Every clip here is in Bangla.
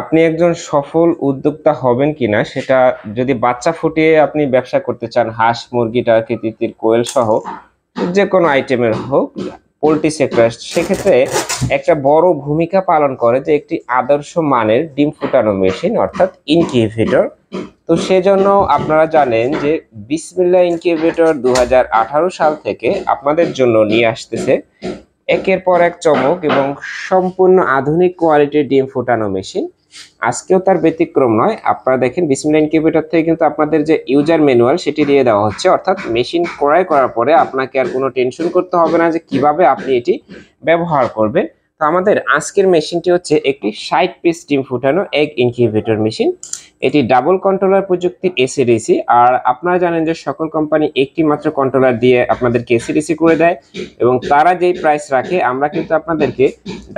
আপনি একজন সফল উদ্যোক্তা হবেন কিনা সেটা যদি বাচ্চা ফুটিয়ে আপনি ব্যবসা করতে চান হাঁস মুরগি টার্কি তিতির কোয়েল সহ যে কোনো আইটেমের হোক পোলট্রি সেক্টর সেক্ষেত্রে একটা বড় ভূমিকা পালন করে যে একটি আদর্শ মানের ডিম ফুটানো মেশিন অর্থাৎ ইনকিউভেটর তো সেজন্য আপনারা জানেন যে বিসমিল্লা ইনকিউভেটর দু সাল থেকে আপনাদের জন্য নিয়ে আসতেছে একের পর এক চমক এবং সম্পূর্ণ আধুনিক কোয়ালিটির ডিম ফুটানো মেশিন আজকেও তার ব্যতিক্রম নয় আপনারা দেখেন বিসমিল্লা ইনকিউবেটর থেকে কিন্তু আপনাদের যে ইউজার ম্যানুয়াল সেটি দিয়ে দেওয়া হচ্ছে অর্থাৎ মেশিন ক্রয় করার পরে আপনাকে আর কোনো টেনশন করতে হবে না যে কিভাবে আপনি এটি ব্যবহার করবেন তো আমাদের আজকের মেশিনটি হচ্ছে একটি ষাট পিস ডিম ফুটানো এগ ইনকিউবেটর মেশিন এটি ডাবল কন্ট্রোলার প্রযুক্তির এসিডিসি আর আপনারা জানেন যে সকল কোম্পানি একটি মাত্র কন্ট্রোলার দিয়ে আপনাদেরকে এসিডিসি করে দেয় এবং তারা যেই প্রাইস রাখে আমরা কিন্তু আপনাদেরকে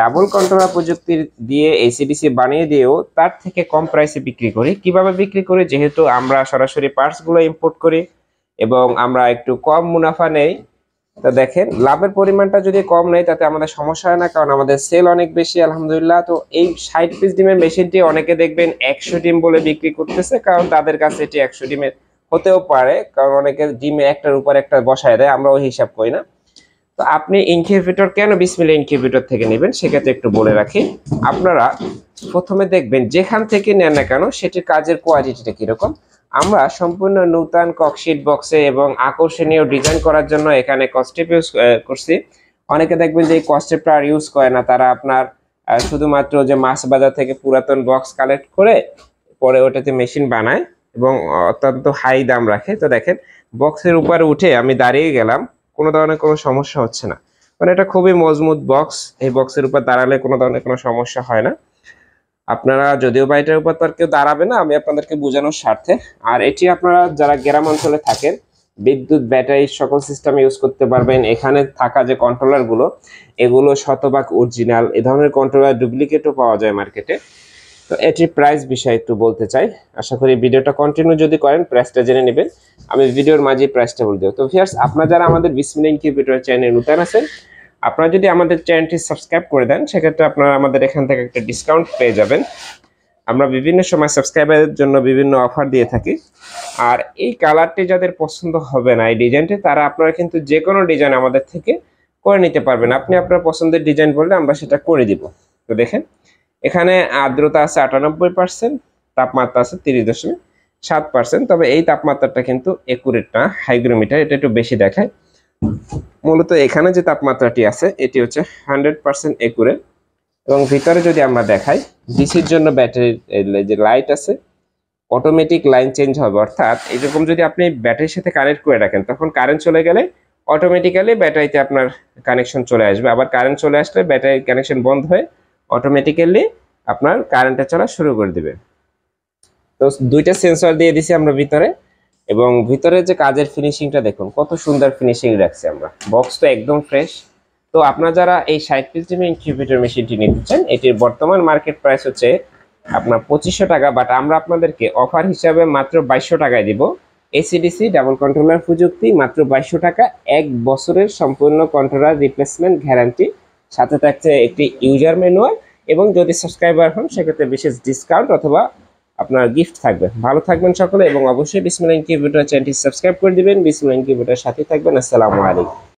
ডাবল কন্ট্রোলার প্রযুক্তির দিয়ে এসিডিসি বানিয়ে দিয়েও তার থেকে কম প্রাইসে বিক্রি করি কিভাবে বিক্রি করি যেহেতু আমরা সরাসরি পার্টসগুলো ইম্পোর্ট করি এবং আমরা একটু কম মুনাফা নেই তো দেখেন লাভের পরিমাণটা যদি কম নেই তাতে আমাদের সমস্যা হয় না কারণ আমাদের সেল অনেক বেশি আলহামদুলিল্লাহ তো এই ষাট পিস ডিমের মেশিনটি অনেকে দেখবেন একশো ডিম বলে বিক্রি করতেছে কারণ তাদের কাছে এটি একশো ডিমের হতেও পারে কারণ অনেকে ডিমে একটার উপর একটা বসায় দেয় আমরা ওই হিসাব করি না তো আপনি ইনকিউবিটর কেন বিসমিল্লা ইনকিউবিটর থেকে নেবেন সেক্ষেত্রে একটু বলে রাখি আপনারা প্রথমে দেখবেন যেখান থেকে নেন না কেন সেটির কাজের কোয়ালিটিটা কীরকম আমরা সম্পূর্ণ নূতন ককশিট বক্সে এবং আকর্ষণীয় ডিজাইন করার জন্য এখানে কস্টেপ ইউজ করছি অনেকে দেখবেন যে এই কস্টেপটা আর ইউজ করে না তারা আপনার শুধুমাত্র যে মাছ বাজার থেকে পুরাতন বক্স কালেক্ট করে পরে ওটাতে মেশিন বানায় এবং অত্যন্ত হাই দাম রাখে তো দেখেন বক্সের উপরে উঠে আমি দাঁড়িয়ে গেলাম কোনো ধরনের কোনো সমস্যা হচ্ছে না মানে এটা খুবই মজবুত বক্স এই বক্সের উপর দাঁড়ালে কোনো ধরনের কোনো সমস্যা হয় না আপনারা যদিও বা এটার উপর আর কেউ দাঁড়াবে না আমি আপনাদেরকে বোঝানোর স্বার্থে আর এটি আপনারা যারা গ্রাম অঞ্চলে থাকেন বিদ্যুৎ ব্যাটারি সকল সিস্টেম ইউজ করতে পারবেন এখানে থাকা যে কন্ট্রোলারগুলো এগুলো শতভাগ অরিজিনাল এ ধরনের কন্ট্রোলার ডুপ্লিকেটও পাওয়া যায় মার্কেটে তো এটির প্রাইস বিষয়ে একটু বলতে চাই আশা করি ভিডিওটা কন্টিনিউ যদি করেন প্রাইসটা জেনে নেবেন আমি ভিডিওর মাঝে প্রাইসটা বলে দেব তো ভিয়ার্স আপনারা যারা আমাদের বিসমিন ইনকিউবেটর চ্যানেল নতুন আছেন আপনারা যদি আমাদের চ্যানেলটি সাবস্ক্রাইব করে দেন সেক্ষেত্রে আপনারা আমাদের এখান থেকে একটা ডিসকাউন্ট পেয়ে যাবেন আমরা বিভিন্ন সময় সাবস্ক্রাইবারের জন্য বিভিন্ন অফার দিয়ে থাকি আর এই কালারটি যাদের পছন্দ হবে না এই ডিজাইনটি তারা আপনারা কিন্তু যে কোনো ডিজাইন আমাদের থেকে করে নিতে পারবেন আপনি আপনার পছন্দের ডিজাইন বললে আমরা সেটা করে দিব তো দেখেন এখানে আর্দ্রতা আছে আটানব্বই পার্সেন্ট তাপমাত্রা আছে তিরিশ দশমিক সাত পার্সেন্ট তবে এই তাপমাত্রাটা কিন্তু একুরেট না হাইগ্রোমিটার এটা একটু বেশি দেখায় মূলত এখানে যে তাপমাত্রাটি আছে এটি হচ্ছে হান্ড্রেড পার্সেন্ট একুরে এবং ভিতরে যদি আমরা দেখাই ডিসির জন্য ব্যাটারির যে লাইট আছে অটোমেটিক লাইন চেঞ্জ হবে অর্থাৎ এরকম যদি আপনি ব্যাটারির সাথে কানেক্ট করে রাখেন তখন কারেন্ট চলে গেলে অটোমেটিক্যালি ব্যাটারিতে আপনার কানেকশন চলে আসবে আবার কারেন্ট চলে আসলে ব্যাটারি কানেকশন বন্ধ হয়ে অটোমেটিক্যালি আপনার কারেন্টে চলা শুরু করে দেবে তো দুইটা সেন্সর দিয়ে দিছি আমরা ভিতরে এবং ভিতরে যে কাজের ফিনিশিংটা দেখুন কত সুন্দর ফিনিশিং রাখছি আমরা বক্স তো একদম ফ্রেশ তো আপনারা যারা এই ষাট পিসডিমি ইনকিউবেটর মেশিনটি নিতে চান এটির বর্তমান মার্কেট প্রাইস হচ্ছে আপনার পঁচিশশো টাকা বাট আমরা আপনাদেরকে অফার হিসাবে মাত্র বাইশশো টাকায় দিব এসিডিসি ডাবল কন্ট্রোলার প্রযুক্তি মাত্র বাইশশো টাকা এক বছরের সম্পূর্ণ কন্ট্রোলার রিপ্লেসমেন্ট গ্যারান্টি সাথে থাকছে একটি ইউজার ম্যানুয়াল এবং যদি সাবস্ক্রাইবার হন সেক্ষেত্রে বিশেষ ডিসকাউন্ট অথবা আপনার গিফট থাকবে ভালো থাকবেন সকলে এবং অবশ্যই বিসমিল্লা ইনকিউবেটর চ্যানেলটি সাবস্ক্রাইব করে দিবেন বিসমিল্লা ইনকিউবেটার সাথে থাকবেন আসসালামু আলাইকুম